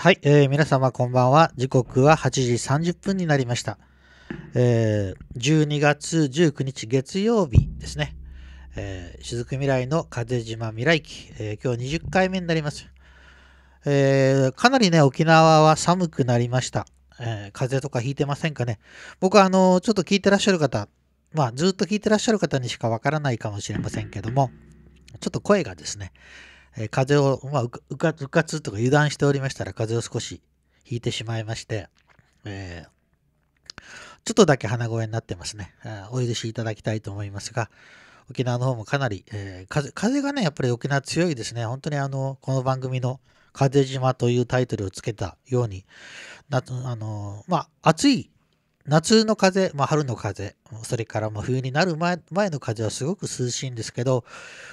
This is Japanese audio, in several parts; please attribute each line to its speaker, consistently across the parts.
Speaker 1: はい、えー、皆様こんばんは。時刻は8時30分になりました。えー、12月19日月曜日ですね。えー、雫未来の風島未来期、えー、今日20回目になります。えー、かなりね、沖縄は寒くなりました。えー、風邪とかひいてませんかね。僕はあのー、ちょっと聞いてらっしゃる方、まあ、ずっと聞いてらっしゃる方にしかわからないかもしれませんけども、ちょっと声がですね、え風邪を、まあ、うかうかつとか油断しておりましたら風邪を少し引いてしまいまして、えー、ちょっとだけ鼻声になってますね。お許しいただきたいと思いますが、沖縄の方もかなり、えー、風風がね、やっぱり沖縄強いですね。本当にあの、この番組の風島というタイトルをつけたように、なあのまあ、暑い夏の風、まあ、春の風、それからま冬になる前の風はすごく涼しいんですけど、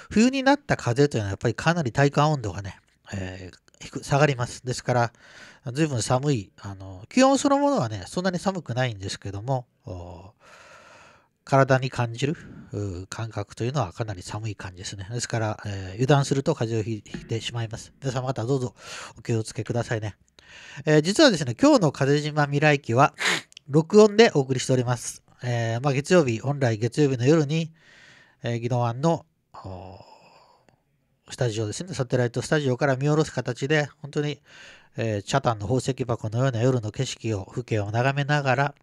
Speaker 1: 冬になった風というのはやっぱりかなり体感温度がね、えー、下がります。ですから、ずいぶん寒い、あの気温そのものはね、そんなに寒くないんですけども、体に感じる感覚というのはかなり寒い感じですね。ですから、えー、油断すると風邪をひいてしまいます。皆様方どうぞお気をつけくださいね。えー、実はですね、今日の風島未来期は、録音でお送りしております。えー、まあ、月曜日、本来月曜日の夜に、えー、宜野湾のスタジオですね、サテライトスタジオから見下ろす形で、本当に、えー、チャタンの宝石箱のような夜の景色を、風景を眺めながら、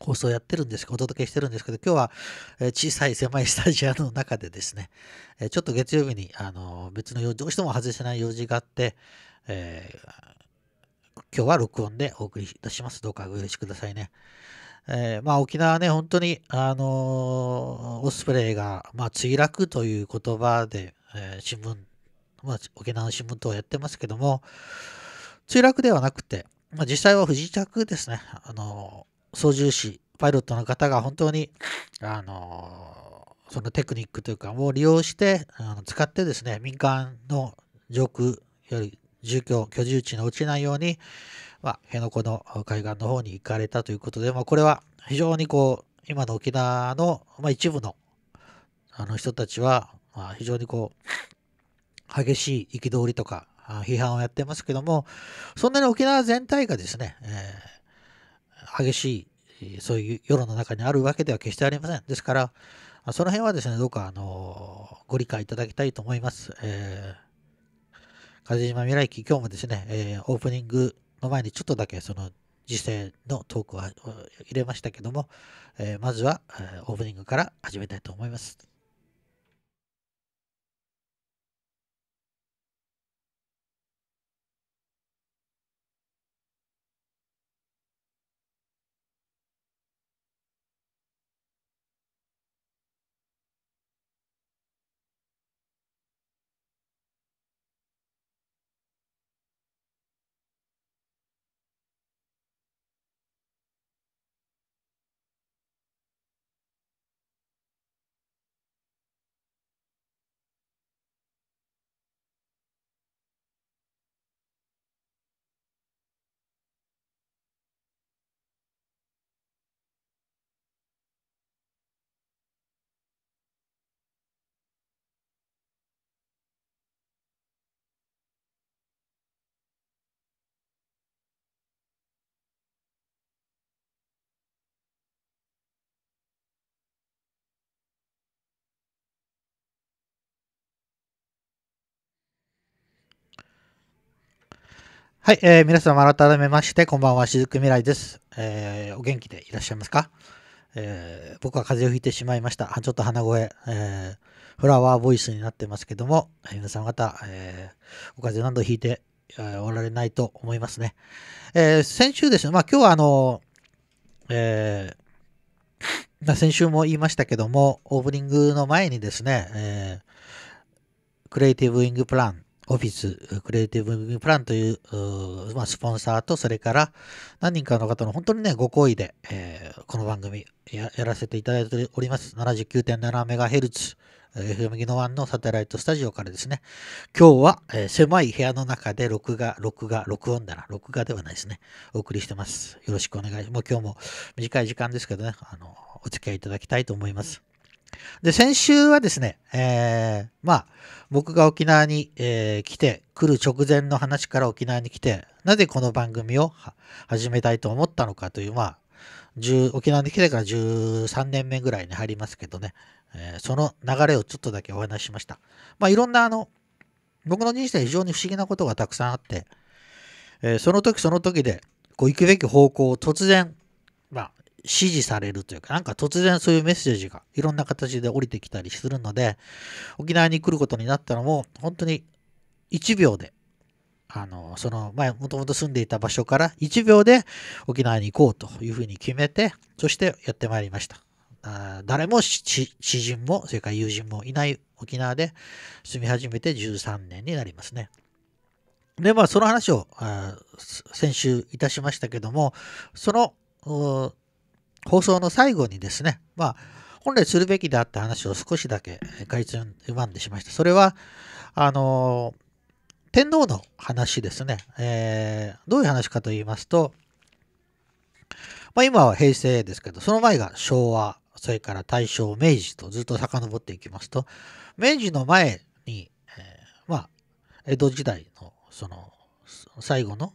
Speaker 1: 放送やってるんですけど、お届けしてるんですけど、今日は、え小さい狭いスタジアムの中でですね、えちょっと月曜日に、あの別の用事、どうしても外せない用事があって、えー今日は録音でお送りいたします。どうかお許しくださいね。えー、まあ、沖縄ね、本当に、あのー、オスプレイが、まあ、墜落という言葉で、えー、新聞、まあ、沖縄の新聞等をやってますけども、墜落ではなくて、まあ、実際は不時着ですね、あの操縦士、パイロットの方が本当に、あのそのテクニックというか、を利用して、あの使ってですね、民間の上空より住居、居住地の落ちないように、まあ、辺野古の海岸の方に行かれたということで、まあ、これは非常にこう、今の沖縄の、まあ、一部のあの人たちは、まあ、非常にこう、激しい憤りとか、批判をやってますけども、そんなに沖縄全体がですね、えー、激しい、そういう世論の中にあるわけでは決してありません。ですから、その辺はですね、どうか、あのー、ご理解いただきたいと思います。えー風島未来期、今日もですね、えー、オープニングの前にちょっとだけその時世のトークは入れましたけども、えー、まずは、えー、オープニングから始めたいと思います。はい、えー、皆様改めまして、こんばんは、しずく未来です。えー、お元気でいらっしゃいますか、えー、僕は風邪をひいてしまいました。ちょっと鼻声、えー、フラワーボイスになってますけども、皆さん方、えー、お風邪何度ひいて、えおられないと思いますね。え先週ですね、まあ今日はあの、えー、先週も言いましたけども、オープニングの前にですね、えクリエイティブウィングプランオフィスクリエイティブプランというまあ、スポンサーと、それから何人かの方の本当にね、ご好意で、えー、この番組やらせていただいております。7 9 7メガヘルツ、FM ギノワンのサテライトスタジオからですね、今日は、えー、狭い部屋の中で録画、録画、録音だな、録画ではないですね、お送りしてます。よろしくお願いします。もう今日も短い時間ですけどね、あの、お付き合いいただきたいと思います。で、先週はですね、えー、まあ、僕が沖縄に、えー、来て、来る直前の話から沖縄に来て、なぜこの番組を始めたいと思ったのかという、まあ、沖縄に来てから13年目ぐらいに入りますけどね、えー、その流れをちょっとだけお話ししました。まあ、いろんな、あの、僕の人生非常に不思議なことがたくさんあって、えー、その時その時で、こう行くべき方向を突然指示されるというか、なんか突然そういうメッセージがいろんな形で降りてきたりするので、沖縄に来ることになったのも本当に1秒で、あの、その前、もともと住んでいた場所から1秒で沖縄に行こうというふうに決めて、そしてやってまいりました。あ誰も知人も、それから友人もいない沖縄で住み始めて13年になりますね。で、まあ、その話を先週いたしましたけども、その放送の最後にですね、まあ、本来するべきだった話を少しだけ外通歪んでしました。それは、あの、天皇の話ですね。えー、どういう話かと言いますと、まあ、今は平成ですけど、その前が昭和、それから大正、明治とずっと遡っていきますと、明治の前に、えー、まあ、江戸時代の、その、最後の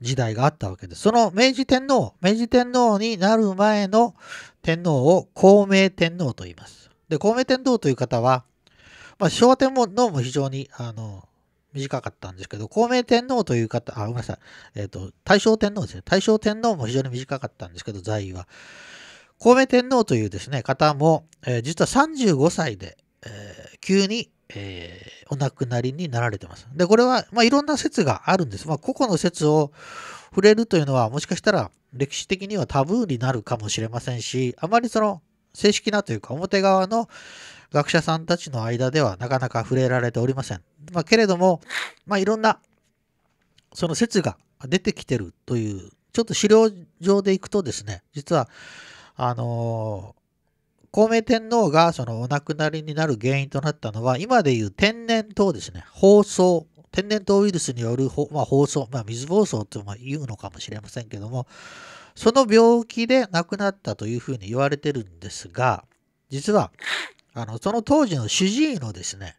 Speaker 1: 時代があったわけです。その明治天皇、明治天皇になる前の天皇を孔明天皇と言います。で、孔明天皇という方は、まあ、昭和天皇も非常に、あの、短かったんですけど、孔明天皇という方、あ、ごめんなさい、えっ、ー、と、大正天皇ですね。大正天皇も非常に短かったんですけど、在位は。孔明天皇というですね、方も、えー、実は35歳で、えー、急にえー、お亡くなりになられてます。で、これは、まあ、いろんな説があるんです。まあ、個々の説を触れるというのは、もしかしたら歴史的にはタブーになるかもしれませんし、あまりその正式なというか、表側の学者さんたちの間ではなかなか触れられておりません。まあ、けれども、まあ、いろんなその説が出てきてるという、ちょっと資料上でいくとですね、実は、あの孔明天皇がそのお亡くなりになる原因となったのは、今でいう天然痘ですね、放送、天然痘ウイルスによる、まあ、放送、まあ、水疱瘡とも言うのかもしれませんけども、その病気で亡くなったというふうに言われてるんですが、実は、あのその当時の主治医のですね、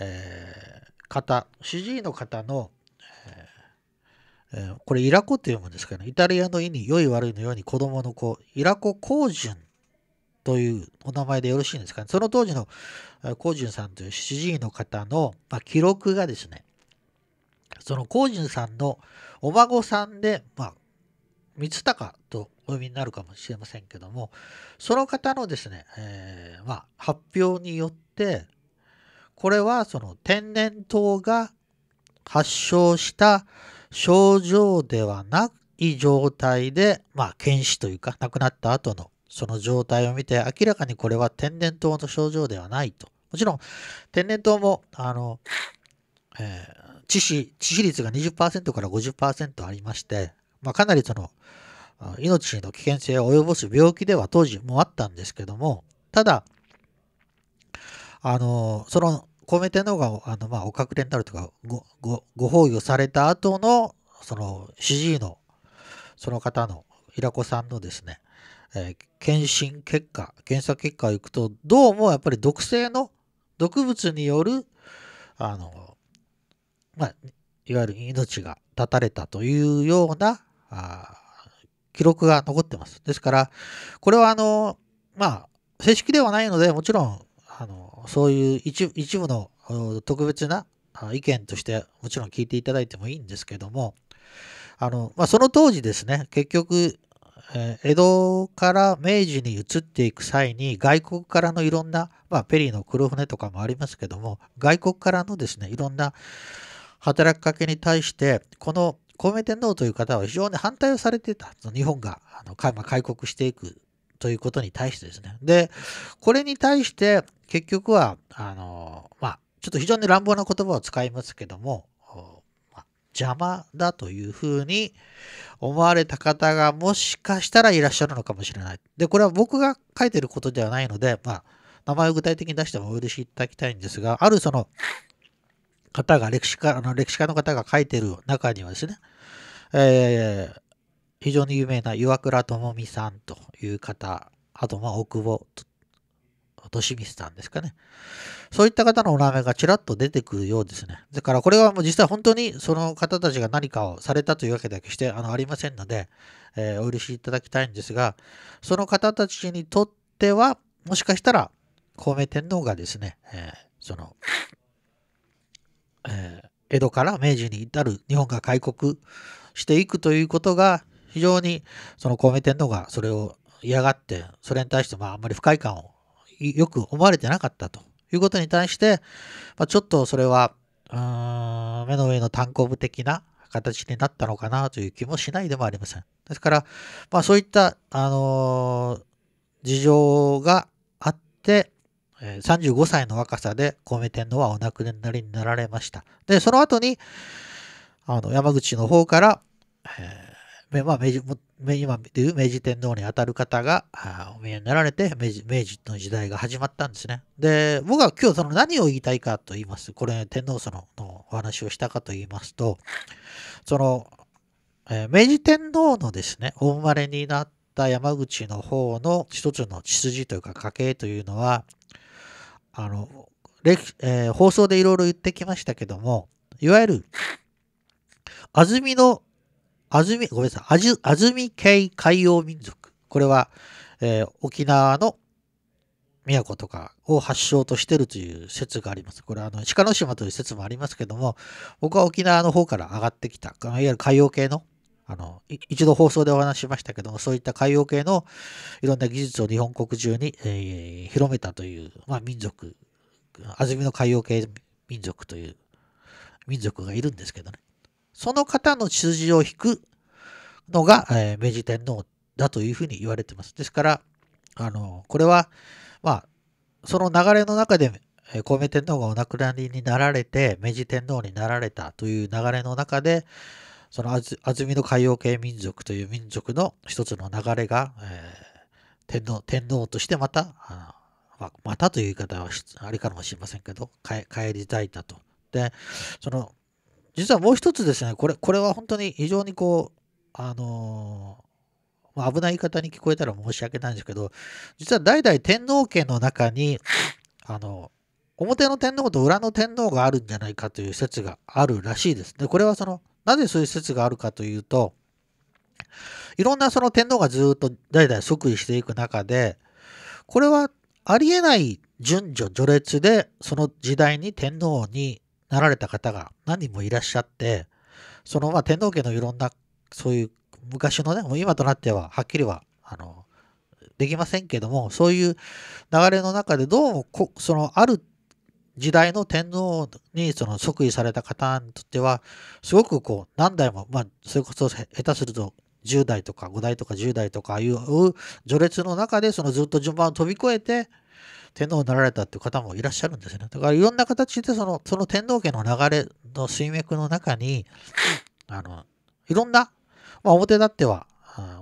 Speaker 1: えー、方、主治医の方の、えーえー、これ、イラコって読むんですけど、ね、イタリアの意に良い悪いのように子供の子、イラコ・コージュンというお名前でよろしいんですかね。その当時の高純さんという主治医の方の、まあ、記録がですね、その高純さんのお孫さんで、まあ、光孝とお読みになるかもしれませんけども、その方のですね、えー、まあ、発表によって、これはその天然痘が発症した症状ではない状態で、まあ、検視というか、亡くなった後のその状態を見て明らかにこれは天然痘の症状ではないと。もちろん天然痘もあの、えー、致死致死率が20%から50%ありまして、まあ、かなりその命の危険性を及ぼす病気では当時もあったんですけどもただあのその公明天皇があの、まあ、お隠れになるとかごごご包囲された後のその主治医のその方の平子さんのですねえ検診結果、検査結果をいくと、どうもやっぱり毒性の毒物による、あの、まあ、いわゆる命が絶たれたというような、あ記録が残ってます。ですから、これはあの、まあ、正式ではないので、もちろん、あの、そういう一部の特別な意見として、もちろん聞いていただいてもいいんですけども、あの、まあ、その当時ですね、結局、江戸から明治に移っていく際に外国からのいろんな、まあ、ペリーの黒船とかもありますけども外国からのですねいろんな働きかけに対してこの公明天皇という方は非常に反対をされてた日本があの開国していくということに対してですねでこれに対して結局はあのまあちょっと非常に乱暴な言葉を使いますけども邪魔だというふうに思われた方がもしかしたらいらっしゃるのかもしれない。で、これは僕が書いてることではないので、まあ、名前を具体的に出してもお許しいただきたいんですが、あるその方が、歴史家、あの歴史家の方が書いてる中にはですね、えー、非常に有名な岩倉智美さんという方、あと、まあ、大久保利光さんですかね。そういった方のお名前がちらっと出てくるようですね。だからこれはもう実際本当にその方たちが何かをされたというわけだけしてあのありませんので、えー、お許しいただきたいんですが、その方たちにとっては、もしかしたら孔明天皇がですね、えー、その、えー、江戸から明治に至る日本が開国していくということが非常にその孔明天皇がそれを嫌がってそれに対してまああんまり不快感をよく思われてなかったということに対して、まあ、ちょっとそれは、うーん、目の上の単行部的な形になったのかなという気もしないでもありません。ですから、まあそういった、あのー、事情があって、35歳の若さで公明天皇はお亡くなりになられました。で、その後に、あの、山口の方から、えーまあ、今でいう明治天皇にあたる方がお見えになられて明治明治の時代が始まったんですね。で僕は今日その何を言いたいかと言いますこれ天皇様のお話をしたかと言いますとその、えー、明治天皇のですねお生まれになった山口の方の一つの血筋というか家系というのはあのえー、放送でいろいろ言ってきましたけどもいわゆる安曇野安住、ごめんなさい、安住系海洋民族。これは、えー、沖縄の都とかを発祥としてるという説があります。これはあの、鹿の島という説もありますけども、僕は沖縄の方から上がってきた、いわゆる海洋系の、あの、一度放送でお話ししましたけども、そういった海洋系のいろんな技術を日本国中に、えー、広めたという、まあ、民族、安ミの海洋系民族という民族がいるんですけどね。その方の数字を引くのが、えー、明治天皇だというふうに言われています。ですから、あのこれは、まあ、その流れの中で、えー、明天皇がお亡くなりになられて、明治天皇になられたという流れの中で、その安曇の海洋系民族という民族の一つの流れが、えー、天皇天皇としてまたあままたという言い方はありかもしれませんけど帰り咲いたと。でその実はもう一つですね、これ、これは本当に非常にこう、あのー、ま危ない言い方に聞こえたら申し訳ないんですけど、実は代々天皇家の中に、あの、表の天皇と裏の天皇があるんじゃないかという説があるらしいです。で、これはその、なぜそういう説があるかというと、いろんなその天皇がずっと代々即位していく中で、これはありえない順序序列でその時代に天皇になられた方が何人もいらっしゃって、そのまあ天皇家のいろんなそういう昔のね、もう今となってははっきりはあのできませんけども、そういう流れの中でどうもこそのある時代の天皇にその即位された方にとっては、すごくこう何代も、まあ、それこそ下手すると10代とか5代とか10代とかいう序列の中でそのずっと順番を飛び越えて天皇になられたっていう方もいらっしゃるんですね。だからいろんな形でそのその天皇家の流れの水脈の中に、あの、いろんな、まあ、表立っては、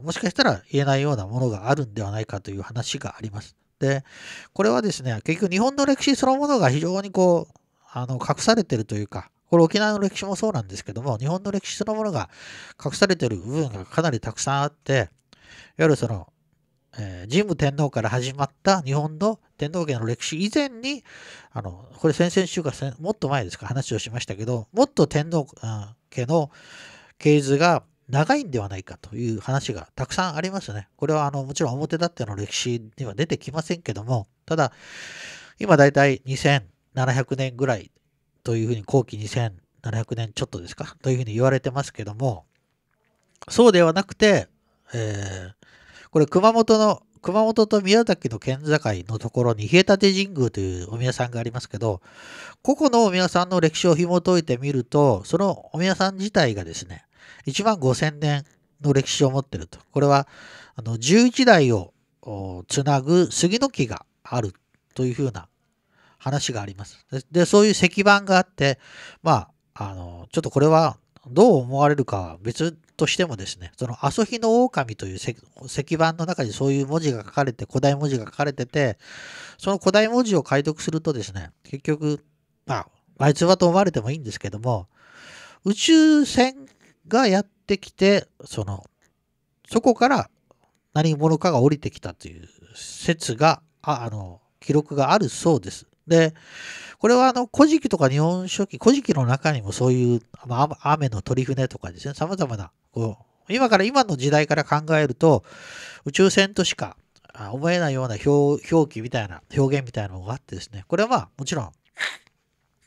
Speaker 1: もしかしたら言えないようなものがあるんではないかという話があります。で、これはですね、結局日本の歴史そのものが非常にこう、あの隠されてるというか、これ沖縄の歴史もそうなんですけども、日本の歴史そのものが隠されてる部分がかなりたくさんあって、いわゆるそのえ神武天皇から始まった日本の天皇家の歴史以前に、あの、これ先々週かもっと前ですか話をしましたけど、もっと天皇家の系図が長いんではないかという話がたくさんありますね。これはあのもちろん表立っての歴史には出てきませんけども、ただ、今だいたい2700年ぐらいというふうに後期2700年ちょっとですかというふうに言われてますけども、そうではなくて、えー、これ熊本の、熊本と宮崎の県境のところに冷え立神宮というお宮さんがありますけど、ここのお宮さんの歴史を紐解いてみると、そのお宮さん自体がですね、1万5000年の歴史を持ってると。これは、あの、11代をつなぐ杉の木があるというふうな話があります。で、そういう石板があって、まあ、あの、ちょっとこれはどう思われるかは別としてもですね、その、アソヒの狼という石板の中にそういう文字が書かれて、古代文字が書かれてて、その古代文字を解読するとですね、結局、まあ、あいつはと思われてもいいんですけども、宇宙船がやってきて、その、そこから何者かが降りてきたという説が、ああの、記録があるそうです。で、これはあの、古事記とか日本書紀、古事記の中にもそういう、まあ、雨の取り船とかですね、様々な、こう、今から今の時代から考えると、宇宙船としか思えないような表記みたいな、表現みたいなのがあってですね、これはまあ、もちろん、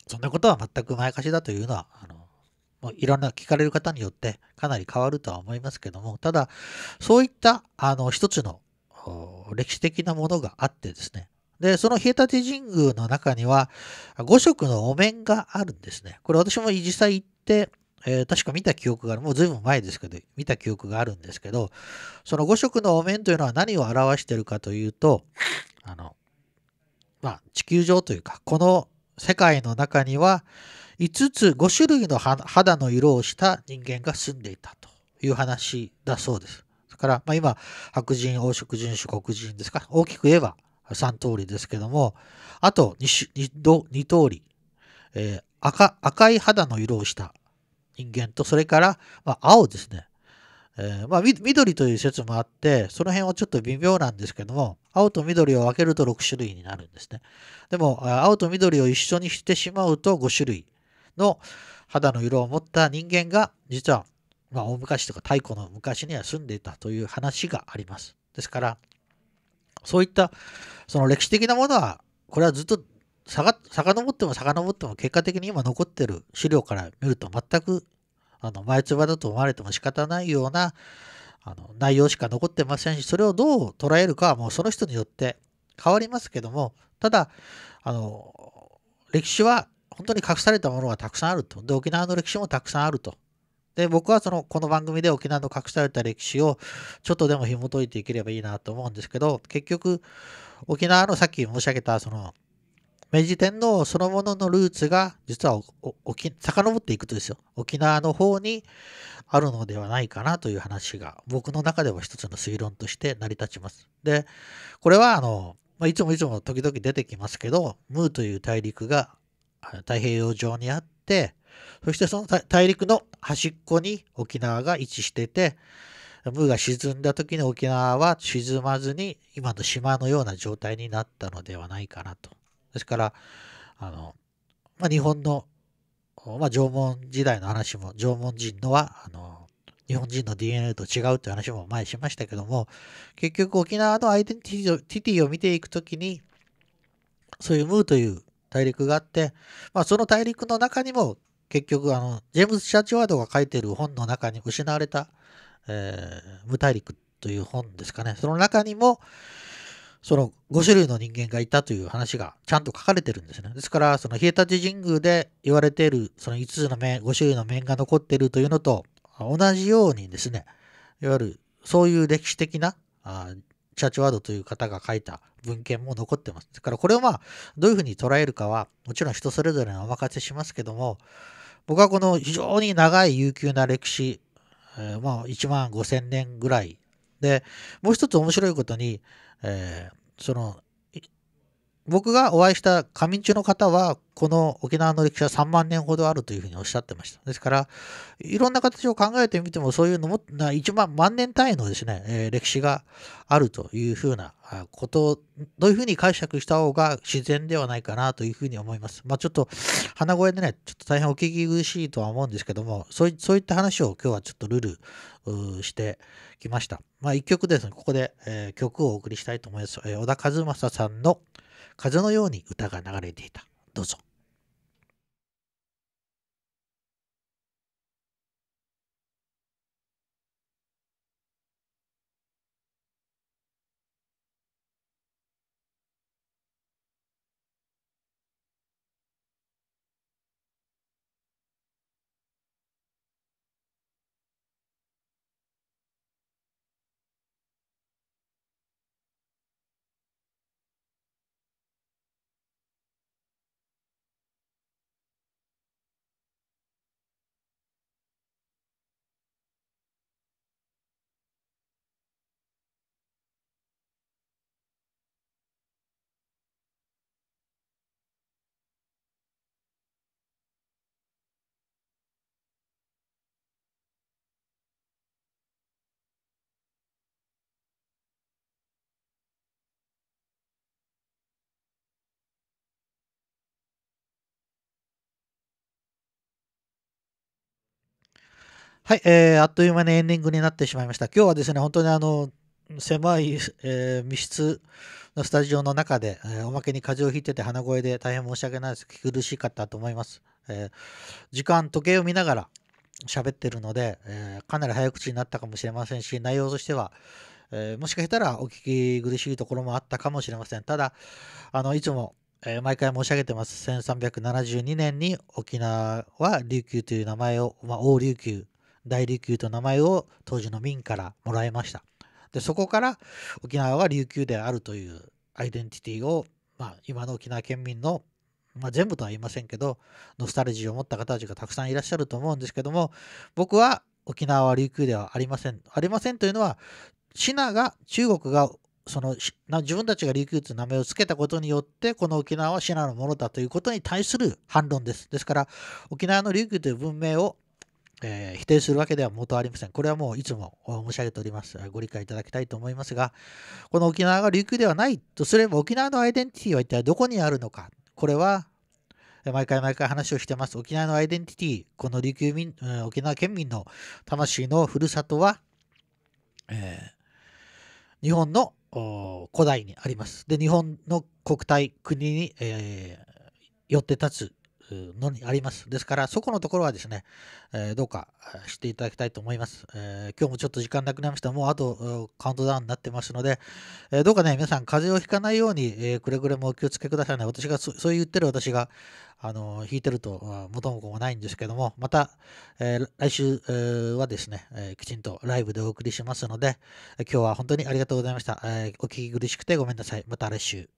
Speaker 1: そんなことは全く前かしだというのは、あの、もういろんな聞かれる方によってかなり変わるとは思いますけども、ただ、そういった、あの、一つの歴史的なものがあってですね、で、その平立神宮の中には、5色のお面があるんですね。これ私も実際行って、えー、確か見た記憶がある、もう随分前ですけど、見た記憶があるんですけど、その5色のお面というのは何を表しているかというと、あの、まあ、地球上というか、この世界の中には、5つ5種類の肌の色をした人間が住んでいたという話だそうです。だから、まあ、今、白人、黄色人、種黒人ですか大きく言えば3通りですけども、あと 2, 2, 2通り、えー、赤、赤い肌の色をした人間と、それから、まあ、青ですね。えー、まあ、緑という説もあって、その辺はちょっと微妙なんですけども、青と緑を分けると6種類になるんですね。でも、青と緑を一緒にしてしまうと5種類の肌の色を持った人間が、実は、まあ、大昔とか太古の昔には住んでいたという話があります。ですから、そういったその歴史的なものは、これはずっとさが遡っても遡っても結果的に今残ってる資料から見ると全くあの前つばだと思われても仕方ないようなあの内容しか残ってませんしそれをどう捉えるかはもうその人によって変わりますけどもただあの歴史は本当に隠されたものがたくさんあるとで沖縄の歴史もたくさんあるとで、僕はその、この番組で沖縄の隠された歴史をちょっとでも紐解いていければいいなと思うんですけど、結局、沖縄のさっき申し上げた、その、明治天皇そのもののルーツが、実は沖、遡っていくとですよ、沖縄の方にあるのではないかなという話が、僕の中では一つの推論として成り立ちます。で、これは、あの、まあ、いつもいつも時々出てきますけど、ムーという大陸が太平洋上にあって、そしてその大陸の端っこに沖縄が位置してて、ムーが沈んだ時に沖縄は沈まずに今の島のような状態になったのではないかなと。ですから、あの、まあ、日本の、まあ、縄文時代の話も、縄文人のは、あの、日本人の DNA と違うという話も前しましたけども、結局沖縄のアイデンティティを見ていくときに、そういうムーという大陸があって、まあ、その大陸の中にも結局、あの、ジェームズ・シャチワードが書いてる本の中に、失われた、えー、大陸という本ですかね。その中にも、その5種類の人間がいたという話がちゃんと書かれてるんですね。ですから、その冷え立ち神宮で言われているその5つの面、5種類の面が残っているというのと同じようにですね、いわゆるそういう歴史的なあチャーチワードという方が書いた文献も残ってます。ですから、これをまあ、どういうふうに捉えるかは、もちろん人それぞれにお任せしますけども、僕はこの非常に長い悠久な歴史、えー、まあ1万5000年ぐらいでもう一つ面白いことに、えー、その僕がお会いした仮眠中の方は、この沖縄の歴史は3万年ほどあるというふうにおっしゃってました。ですから、いろんな形を考えてみても、そういうのも、1万万年単位のですね、えー、歴史があるというふうなことどういうふうに解釈した方が自然ではないかなというふうに思います。まあ、ちょっと、鼻声でね、ちょっと大変お聞き苦しいとは思うんですけども、そういった話を今日はちょっとルールしてきました。まあ、一曲ですね、ここで、えー、曲をお送りしたいと思います。えー、小田和正さんの、風のように歌が流れていた。どうぞ。はい、えー、あっという間にエンディングになってしまいました。今日はですね、本当にあの、狭い、えー、密室のスタジオの中で、えー、おまけに風邪をひいてて鼻声で大変申し訳ないです。苦しかったと思います。えー、時間、時計を見ながら喋ってるので、えかなり早口になったかもしれませんし、内容としては、えもしかしたらお聞き苦しいところもあったかもしれません。ただ、あの、いつも、え毎回申し上げてます。1372年に沖縄は琉球という名前を、まあ、大琉球大琉球と名前を当時の民からもらいましたでそこから沖縄は琉球であるというアイデンティティを、まあ、今の沖縄県民の、まあ、全部とは言いませんけどノスタルジーを持った方たちがたくさんいらっしゃると思うんですけども僕は沖縄は琉球ではありませんありませんというのはシナが中国がその自分たちが琉球という名前を付けたことによってこの沖縄はシナのものだということに対する反論ですですから沖縄の琉球という文明をえー、否定するわけでは元ありません。これはもういつも申し上げております。ご理解いただきたいと思いますが、この沖縄が琉球ではないとすれば、沖縄のアイデンティティは一体どこにあるのか。これは、毎回毎回話をしてます。沖縄のアイデンティティ、この琉球民、沖縄県民の魂のふるさとは、えー、日本の古代にあります。で、日本の国体、国に、えー、寄って立つのにあります。ですから、そこのところはですね、えー、どうか知っていただきたいと思います。えー、今日もちょっと時間なくなりました。もうあとカウントダウンになってますので、えー、どうかね、皆さん風邪をひかないように、えくれぐれもお気をつけくださいね。私がそ、そう言ってる私が、あの、引いてると元も子もないんですけども、また、え来週、はですね、えきちんとライブでお送りしますので、今日は本当にありがとうございました。えお聞き苦しくてごめんなさい。また来週。